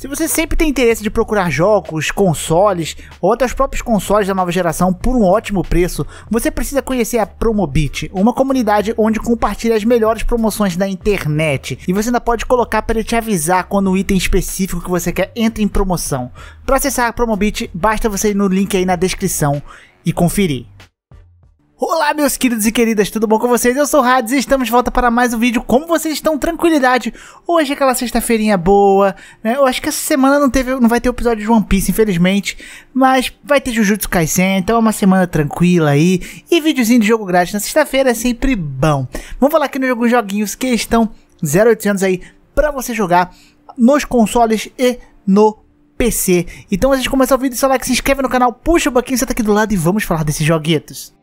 Se você sempre tem interesse de procurar jogos, consoles ou até os próprios consoles da nova geração por um ótimo preço, você precisa conhecer a Promobit, uma comunidade onde compartilha as melhores promoções da internet e você ainda pode colocar para ele te avisar quando o item específico que você quer entra em promoção. Para acessar a Promobit, basta você ir no link aí na descrição e conferir. Olá, meus queridos e queridas, tudo bom com vocês? Eu sou o Hades e estamos de volta para mais um vídeo. Como vocês estão? Tranquilidade. Hoje é aquela sexta-feirinha boa, né? Eu acho que essa semana não, teve, não vai ter o episódio de One Piece, infelizmente. Mas vai ter Jujutsu Kaisen, então é uma semana tranquila aí. E videozinho de jogo grátis na sexta-feira é sempre bom. Vamos falar aqui nos alguns joguinhos que estão 0800 aí para você jogar nos consoles e no PC. Então, antes de começar o vídeo, só like, se inscreve no canal, puxa o um pouquinho, senta aqui do lado e vamos falar desses joguetos.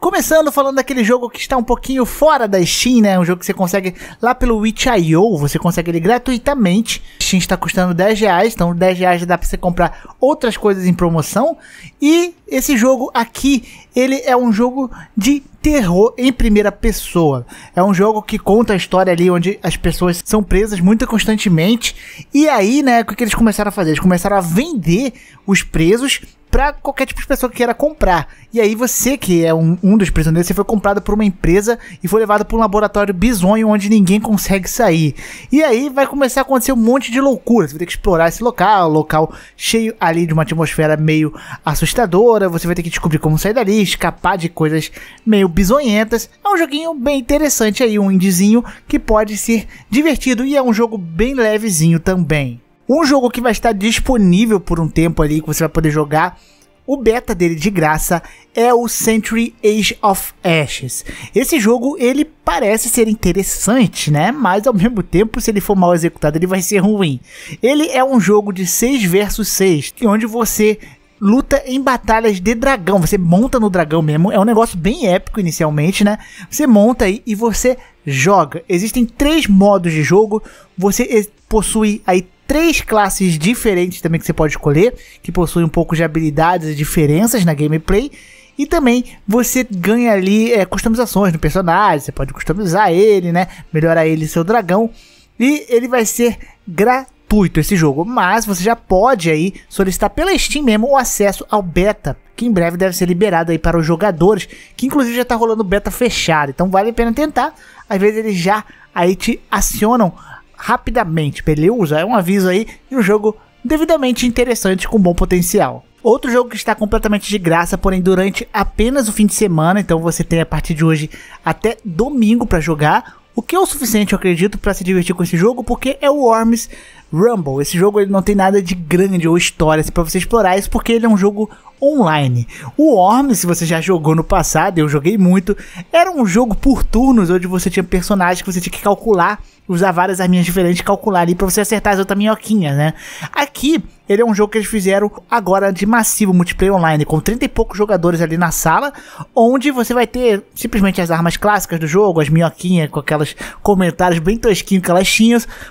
Começando falando daquele jogo que está um pouquinho fora da Steam, né? Um jogo que você consegue lá pelo Witch.io, você consegue ele gratuitamente. A Steam está custando 10 reais, então 10 reais dá para você comprar outras coisas em promoção. E esse jogo aqui, ele é um jogo de terror em primeira pessoa. É um jogo que conta a história ali onde as pessoas são presas muito constantemente. E aí, né, o que eles começaram a fazer? Eles começaram a vender os presos para qualquer tipo de pessoa que queira comprar. E aí você, que é um, um dos prisioneiros, você foi comprado por uma empresa e foi levado para um laboratório bizonho onde ninguém consegue sair. E aí vai começar a acontecer um monte de loucura. Você vai ter que explorar esse local, local cheio ali de uma atmosfera meio assustadora. Você vai ter que descobrir como sair dali, escapar de coisas meio bizonhentas. É um joguinho bem interessante aí, um indizinho que pode ser divertido e é um jogo bem levezinho também. Um jogo que vai estar disponível por um tempo ali, que você vai poder jogar o beta dele de graça é o Century Age of Ashes. Esse jogo ele parece ser interessante, né? Mas ao mesmo tempo, se ele for mal executado, ele vai ser ruim. Ele é um jogo de 6 versus 6, onde você luta em batalhas de dragão. Você monta no dragão mesmo. É um negócio bem épico inicialmente, né? Você monta aí e você joga. Existem três modos de jogo. Você eh, possui aí três classes diferentes também que você pode escolher, que possuem um pouco de habilidades e diferenças na gameplay. E também você ganha ali é, customizações no personagem, você pode customizar ele, né? Melhorar ele seu dragão. E ele vai ser gratuito esse jogo, mas você já pode aí solicitar pela Steam mesmo o acesso ao beta, que em breve deve ser liberado aí para os jogadores, que inclusive já está rolando beta fechado, então vale a pena tentar. Às vezes eles já aí te acionam rapidamente beleza? É um aviso aí e um jogo devidamente interessante com bom potencial. Outro jogo que está completamente de graça, porém durante apenas o fim de semana, então você tem a partir de hoje até domingo para jogar. O que é o suficiente, eu acredito, para se divertir com esse jogo, porque é o Worms Rumble. Esse jogo ele não tem nada de grande ou história assim, para você explorar isso, porque ele é um jogo online. O Worm, se você já jogou no passado, eu joguei muito, era um jogo por turnos onde você tinha personagens que você tinha que calcular, usar várias arminhas diferentes, calcular ali para você acertar as outras minhoquinhas, né? Aqui ele é um jogo que eles fizeram agora de massivo multiplayer online, com 30 e poucos jogadores ali na sala, onde você vai ter simplesmente as armas clássicas do jogo, as minhoquinhas com aquelas comentários bem tosquinhos que elas tinham,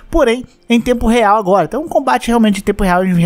porém em tempo real agora. Então, é um combate realmente em tempo real em,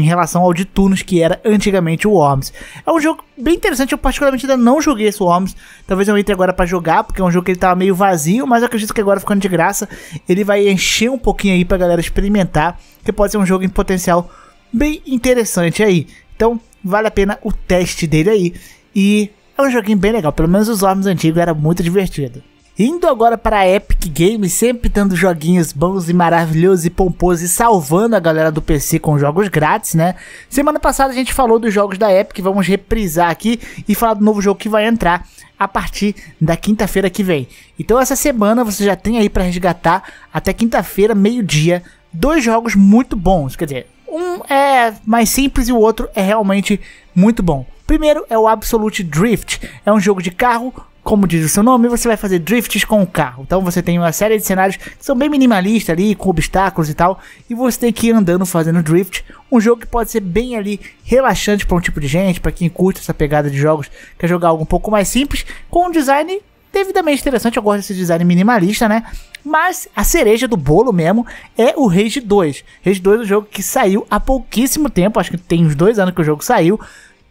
em relação ao de turnos que era antigamente Worms. É um jogo bem interessante, eu particularmente ainda não joguei esse Worms. Talvez eu entre agora para jogar, porque é um jogo que ele tava tá meio vazio, mas eu acredito que agora ficando de graça, ele vai encher um pouquinho aí pra galera experimentar, que pode ser um jogo em potencial bem interessante aí. Então, vale a pena o teste dele aí. E é um joguinho bem legal, pelo menos os Worms antigos era muito divertido. Indo agora para a Epic Games, sempre dando joguinhos bons e maravilhosos e pomposos e salvando a galera do PC com jogos grátis, né? Semana passada a gente falou dos jogos da Epic, vamos reprisar aqui e falar do novo jogo que vai entrar a partir da quinta-feira que vem. Então essa semana você já tem aí para resgatar até quinta-feira, meio-dia, dois jogos muito bons, quer dizer, um é mais simples e o outro é realmente muito bom. Primeiro é o Absolute Drift, é um jogo de carro como diz o seu nome, você vai fazer drifts com o carro. Então você tem uma série de cenários que são bem minimalistas ali, com obstáculos e tal, e você tem que ir andando fazendo drift. Um jogo que pode ser bem ali relaxante para um tipo de gente, para quem curte essa pegada de jogos, quer jogar algo um pouco mais simples, com um design devidamente interessante. Eu gosto desse design minimalista, né? Mas a cereja do bolo mesmo é o Rage 2. Rage 2 é um jogo que saiu há pouquíssimo tempo, acho que tem uns dois anos que o jogo saiu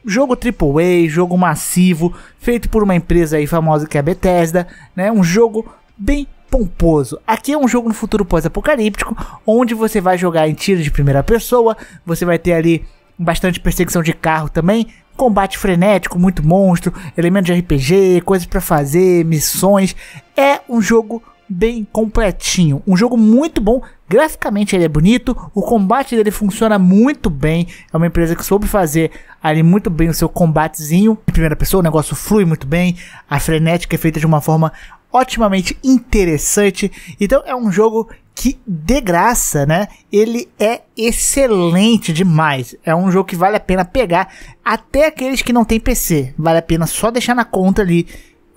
jogo AAA, jogo massivo, feito por uma empresa aí famosa que é a Bethesda, né? Um jogo bem pomposo. Aqui é um jogo no futuro pós-apocalíptico, onde você vai jogar em tiro de primeira pessoa, você vai ter ali bastante perseguição de carro também, combate frenético, muito monstro, elemento de RPG, coisas para fazer, missões. É um jogo bem completinho. Um jogo muito bom, graficamente ele é bonito, o combate dele funciona muito bem. É uma empresa que soube fazer ali muito bem o seu combatezinho em primeira pessoa, o negócio flui muito bem, a frenética é feita de uma forma otimamente interessante. Então é um jogo que de graça, né? Ele é excelente demais. É um jogo que vale a pena pegar até aqueles que não tem PC. Vale a pena só deixar na conta ali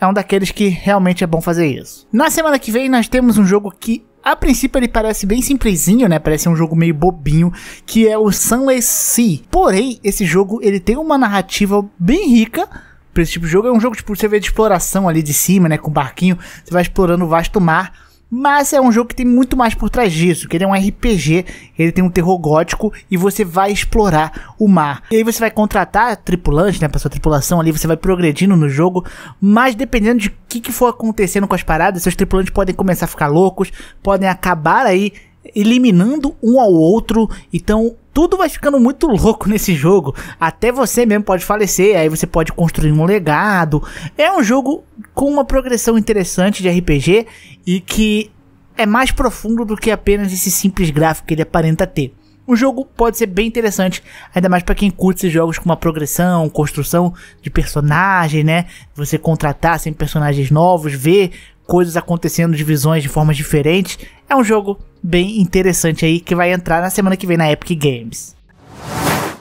é um daqueles que realmente é bom fazer isso. Na semana que vem nós temos um jogo que a princípio ele parece bem simplesinho, né? Parece um jogo meio bobinho, que é o Sunless Sea. Porém, esse jogo ele tem uma narrativa bem rica para esse tipo de jogo. É um jogo tipo você vê de exploração ali de cima, né? Com barquinho, você vai explorando o vasto mar mas é um jogo que tem muito mais por trás disso, que ele é um RPG, ele tem um terror gótico e você vai explorar o mar. E aí você vai contratar tripulante, né, para sua tripulação ali, você vai progredindo no jogo, mas dependendo de o que, que for acontecendo com as paradas, seus tripulantes podem começar a ficar loucos, podem acabar aí eliminando um ao outro. Então tudo vai ficando muito louco nesse jogo. Até você mesmo pode falecer, aí você pode construir um legado. É um jogo com uma progressão interessante de RPG e que é mais profundo do que apenas esse simples gráfico que ele aparenta ter. O jogo pode ser bem interessante, ainda mais para quem curte esses jogos com uma progressão, construção de personagem, né? Você contratar sempre assim, personagens novos, ver coisas acontecendo divisões de formas diferentes. É um jogo bem interessante aí que vai entrar na semana que vem na Epic Games.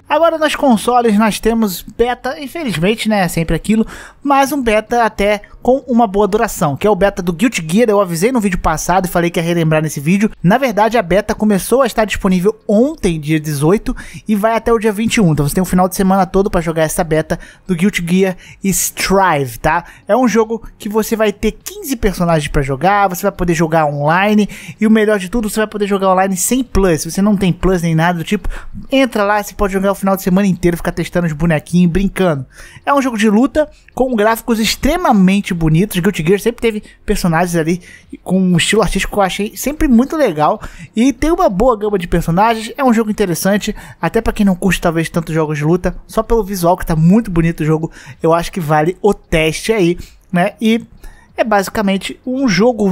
Agora nas consoles nós temos beta, infelizmente, né, é sempre aquilo, mas um beta até com uma boa duração, que é o beta do Guilty Gear. Eu avisei no vídeo passado e falei que ia relembrar nesse vídeo. Na verdade, a beta começou a estar disponível ontem, dia 18, e vai até o dia 21. Então você tem um final de semana todo para jogar essa beta do Guilty Gear Strive, tá? É um jogo que você vai ter 15 personagens para jogar, você vai poder jogar online e o melhor de tudo, você vai poder jogar online sem plus. Se você não tem plus nem nada do tipo, entra lá, você pode jogar o final de semana inteiro, ficar testando os bonequinhos, brincando. É um jogo de luta com gráficos extremamente arte bonita. Os Guilty Gear sempre teve personagens ali com um estilo artístico que eu achei sempre muito legal. E tem uma boa gama de personagens. É um jogo interessante, até para quem não curte talvez tanto jogos de luta. Só pelo visual que tá muito bonito o jogo, eu acho que vale o teste aí, né? E é basicamente um jogo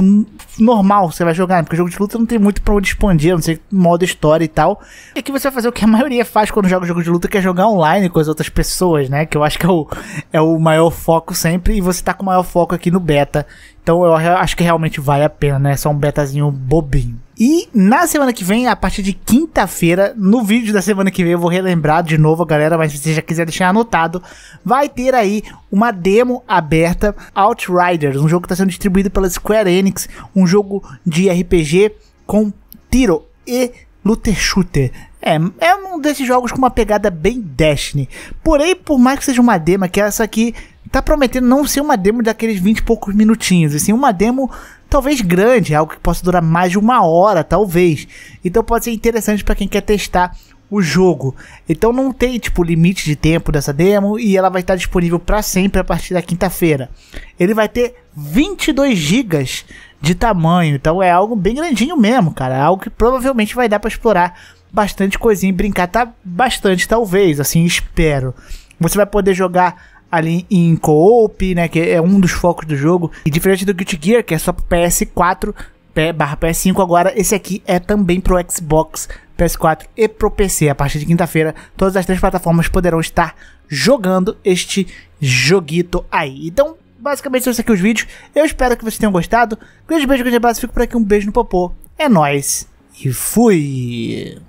normal você vai jogar, né? porque jogo de luta não tem muito pra onde expandir, não sei modo história e tal. É e aqui você vai fazer o que a maioria faz quando joga jogo de luta, que é jogar online com as outras pessoas, né? Que eu acho que é o, é o maior foco sempre, e você tá com o maior foco aqui no beta, então eu acho que realmente vale a pena, né? só é um betazinho bobinho. E na semana que vem, a partir de quinta-feira, no vídeo da semana que vem, eu vou relembrar de novo, galera. Mas se você já quiser deixar anotado, vai ter aí uma demo aberta Outriders, um jogo que está sendo distribuído pela Square Enix, um jogo de RPG com tiro e luter shooter. É, é um desses jogos com uma pegada bem Destiny. Porém, por mais que seja uma demo, é que essa aqui tá prometendo não ser uma demo daqueles 20 e poucos minutinhos, assim uma demo talvez grande, algo que possa durar mais de uma hora, talvez. Então pode ser interessante para quem quer testar o jogo. Então não tem tipo limite de tempo dessa demo e ela vai estar disponível para sempre a partir da quinta-feira. Ele vai ter 22 GB de tamanho, então é algo bem grandinho mesmo, cara, é algo que provavelmente vai dar para explorar bastante coisinha e brincar tá bastante talvez, assim, espero. Você vai poder jogar ali em co-op, né? Que é um dos focos do jogo. E diferente do Guilty Gear, que é só pro PS4 barra PS5 agora, esse aqui é também pro Xbox, PS4 e pro PC. A partir de quinta-feira, todas as três plataformas poderão estar jogando este joguito aí. Então, basicamente são esses aqui os vídeos. Eu espero que vocês tenham gostado. Grande beijo, grande abraço. Fico por aqui. Um beijo no popô. É nóis. E fui!